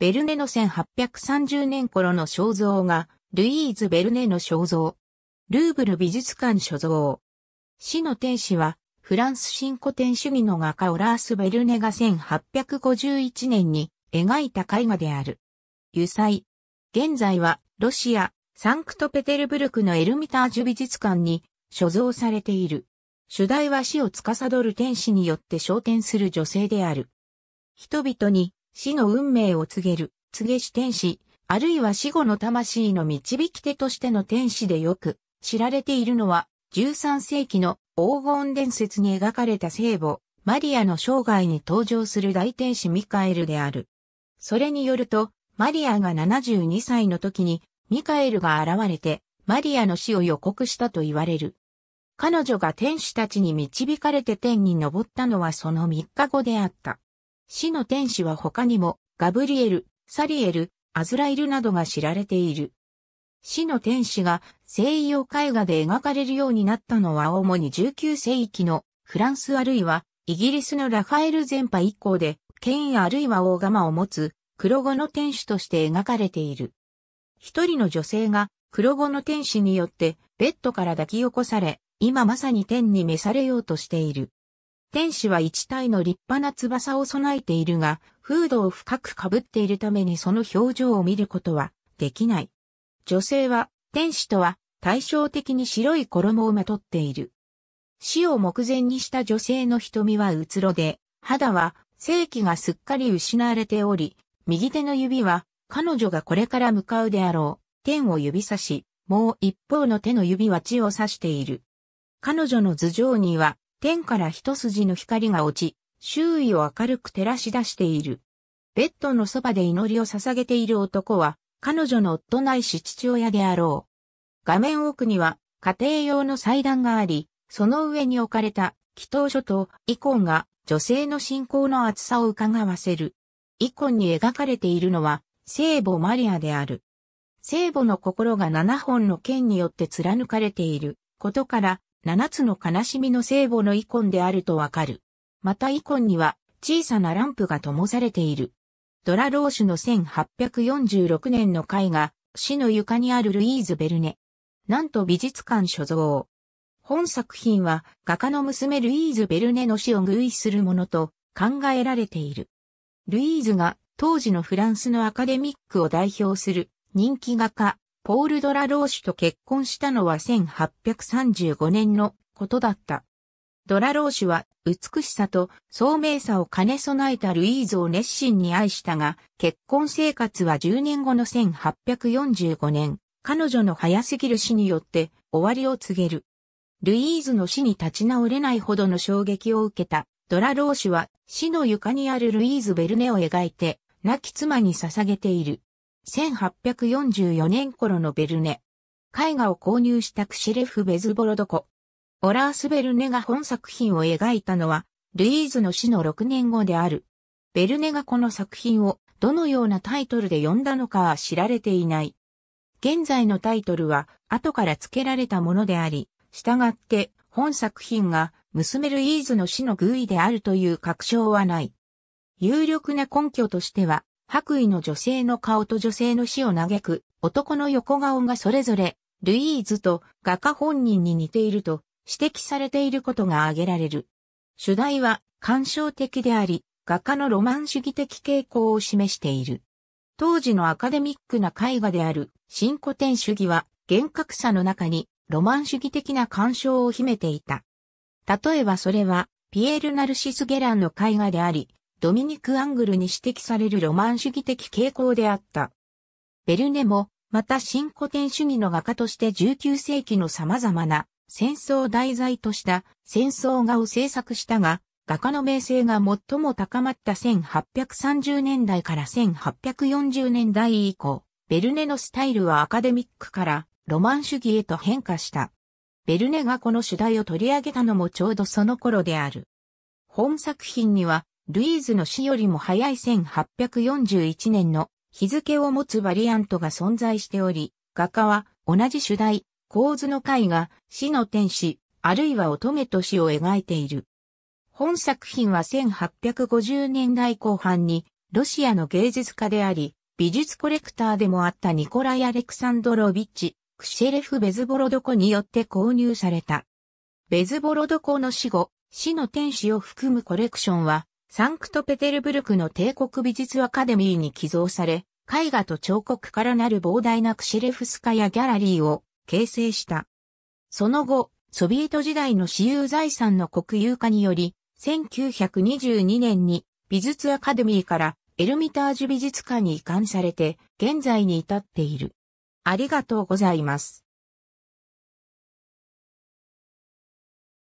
ベルネの1830年頃の肖像が、ルイーズ・ベルネの肖像。ルーブル美術館所蔵。死の天使は、フランス新古典主義の画家オラース・ベルネが1851年に描いた絵画である。油彩。現在は、ロシア、サンクトペテルブルクのエルミタージュ美術館に所蔵されている。主題は死を司る天使によって昇天する女性である。人々に死の運命を告げる、告げし天使、あるいは死後の魂の導き手としての天使でよく知られているのは、13世紀の黄金伝説に描かれた聖母、マリアの生涯に登場する大天使ミカエルである。それによると、マリアが72歳の時に、ミカエルが現れて、マリアの死を予告したと言われる。彼女が天使たちに導かれて天に昇ったのはその3日後であった。死の天使は他にも、ガブリエル、サリエル、アズライルなどが知られている。死の天使が西洋絵画で描かれるようになったのは主に19世紀のフランスあるいはイギリスのラファエル全派以降で、権威あるいは大釜を持つ黒子の天使として描かれている。一人の女性が黒子の天使によってベッドから抱き起こされ、今まさに天に召されようとしている。天使は一体の立派な翼を備えているが、フードを深く被っているためにその表情を見ることはできない。女性は天使とは対照的に白い衣をまとっている。死を目前にした女性の瞳はうつろで、肌は正気がすっかり失われており、右手の指は彼女がこれから向かうであろう、天を指さし、もう一方の手の指は地を指している。彼女の頭上には天から一筋の光が落ち、周囲を明るく照らし出している。ベッドのそばで祈りを捧げている男は、彼女の夫ないし父親であろう。画面奥には、家庭用の祭壇があり、その上に置かれた祈祷書とイコンが女性の信仰の厚さを伺わせる。イコンに描かれているのは聖母マリアである。聖母の心が七本の剣によって貫かれていることから七つの悲しみの聖母のイコンであるとわかる。またイコンには小さなランプが灯されている。ドラローシュの1846年の絵画、死の床にあるルイーズ・ベルネ。なんと美術館所蔵。本作品は画家の娘ルイーズ・ベルネの死を偶意するものと考えられている。ルイーズが当時のフランスのアカデミックを代表する人気画家ポール・ドラローシュと結婚したのは1835年のことだった。ドラローシュは美しさと聡明さを兼ね備えたルイーズを熱心に愛したが、結婚生活は10年後の1845年、彼女の早すぎる死によって終わりを告げる。ルイーズの死に立ち直れないほどの衝撃を受けたドラローシュは死の床にあるルイーズ・ベルネを描いて亡き妻に捧げている。1844年頃のベルネ。絵画を購入したクシレフ・ベズボロドコ。オラース・ベルネが本作品を描いたのは、ルイーズの死の6年後である。ベルネがこの作品をどのようなタイトルで呼んだのかは知られていない。現在のタイトルは後から付けられたものであり、従って本作品が娘ルイーズの死の偶意であるという確証はない。有力な根拠としては、白衣の女性の顔と女性の死を嘆く男の横顔がそれぞれ、ルイーズと画家本人に似ていると指摘されていることが挙げられる。主題は感傷的であり、画家のロマン主義的傾向を示している。当時のアカデミックな絵画である新古典主義は厳格さの中にロマン主義的な感傷を秘めていた。例えばそれはピエール・ナルシス・ゲランの絵画であり、ドミニク・アングルに指摘されるロマン主義的傾向であった。ベルネも、また新古典主義の画家として19世紀の様々な戦争を題材とした戦争画を制作したが、画家の名声が最も高まった1830年代から1840年代以降、ベルネのスタイルはアカデミックからロマン主義へと変化した。ベルネがこの主題を取り上げたのもちょうどその頃である。本作品にはルイーズの死よりも早い1841年の日付を持つバリアントが存在しており、画家は同じ主題、構図の絵画、死の天使、あるいは乙女と死を描いている。本作品は1850年代後半にロシアの芸術家であり、美術コレクターでもあったニコライ・アレクサンドロビッチ、クシェレフ・ベズボロドコによって購入された。ベズボロドコの死後、死の天使を含むコレクションはサンクトペテルブルクの帝国美術アカデミーに寄贈され、絵画と彫刻からなる膨大なクシレフスカやギャラリーを形成した。その後、ソビエト時代の私有財産の国有化により、1922年に美術アカデミーからエルミタージュ美術館に移管されて、現在に至っている。ありがとうございます。